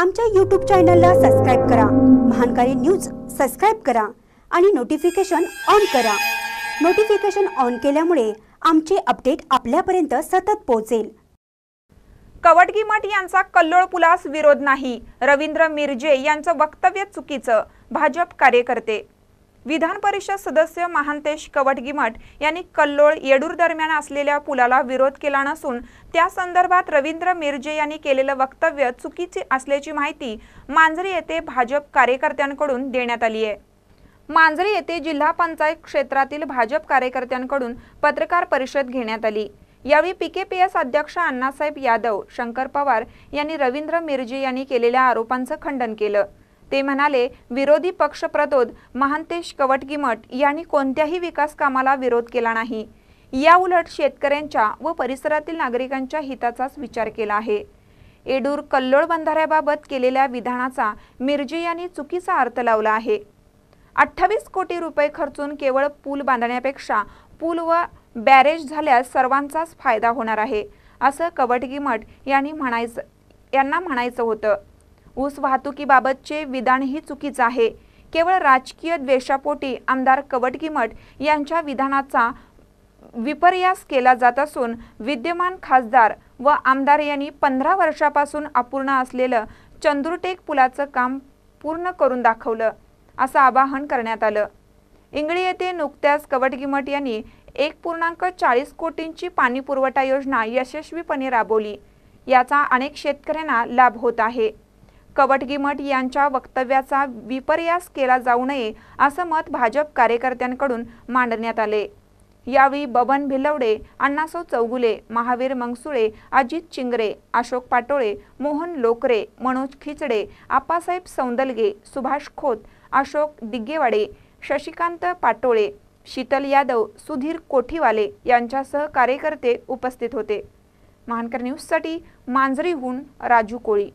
आमच्या यूट्यूब चॅनलला सबस्क्राईब करा महानकारी न्यूज सबस्क्राईब करा आणि नोटिफिकेशन ऑन करा नोटिफिकेशन ऑन केल्यामुळे आमचे अपडेट आपल्यापर्यंत सतत पोहोचेल मठ यांचा कल्लोळ पुलास विरोध नाही रवींद्र मिरजे यांचं वक्तव्य चुकीचं भाजप कार्यकर्ते विधान परिषद सदस्य महांतेश कवटगिमठ यांनी कल्लोळ येडूर दरम्यान असलेल्या पुलाला विरोध केला नसून त्या संदर्भात रवींद्र मिरजे यांनी केलेलं वक्तव्य चुकीचे असल्याची माहिती मांजरी येथे भाजप कार्यकर्त्यांकडून देण्यात आली आहे मांजरी येथे जिल्हा पंचायत क्षेत्रातील भाजप कार्यकर्त्यांकडून पत्रकार परिषद घेण्यात आली यावेळी एस अध्यक्ष अण्णासाहेब यादव शंकर पवार यांनी रवींद्र मिरजे यांनी केलेल्या आरोपांचं खंडन केलं ते म्हणाले विरोधी पक्ष प्रदोद महांतेश कवटगिमट यांनी कोणत्याही विकास कामाला विरोध केला नाही या उलट शेतकऱ्यांच्या व परिसरातील नागरिकांच्या हिताचाच विचार केला आहे एडूर कल्लोळ बंधाऱ्याबाबत केलेल्या विधानाचा मिर्जी यांनी चुकीचा अर्थ लावला आहे अठ्ठावीस कोटी रुपये खर्चून केवळ पूल बांधण्यापेक्षा पूल व बॅरेज झाल्यास सर्वांचाच फायदा होणार आहे असं कवटगिमठ यांनी म्हणायचं यांना म्हणायचं होतं ऊस वाहतुकीबाबतचे विधानही चुकीचं आहे केवळ राजकीय द्वेषापोटी आमदार कवटकिमट यांच्या विधानाचा विपर्यास केला जात असून विद्यमान खासदार व आमदार यांनी पंधरा वर्षापासून अपूर्ण असलेलं चंदुरटेक पुलाचं काम पूर्ण करून दाखवलं असं आवाहन करण्यात आलं इंगळी येथे नुकत्याच कवटगिमट यांनी एक पूर्णांक चाळीस कोटींची पाणी पुरवठा योजना यशस्वीपणे राबवली याचा अनेक शेतकऱ्यांना लाभ होत आहे कवटगिमठ यांच्या वक्तव्याचा विपर्यास केला जाऊ नये असं मत भाजप कार्यकर्त्यांकडून मांडण्यात आले यावेळी बबन भिलवडे अण्णासो चौगुले महावीर मंगसुळे अजित चिंगरे अशोक पाटोळे मोहन लोकरे मनोज खिचडे आप्पासाहेब सौंदलगे सुभाष खोत अशोक दिग्गेवाडे शशिकांत पाटोळे शीतल यादव सुधीर कोठीवाले यांच्यासह कार्यकर्ते उपस्थित होते महानकर न्यूजसाठी मांजरीहून राजू कोळी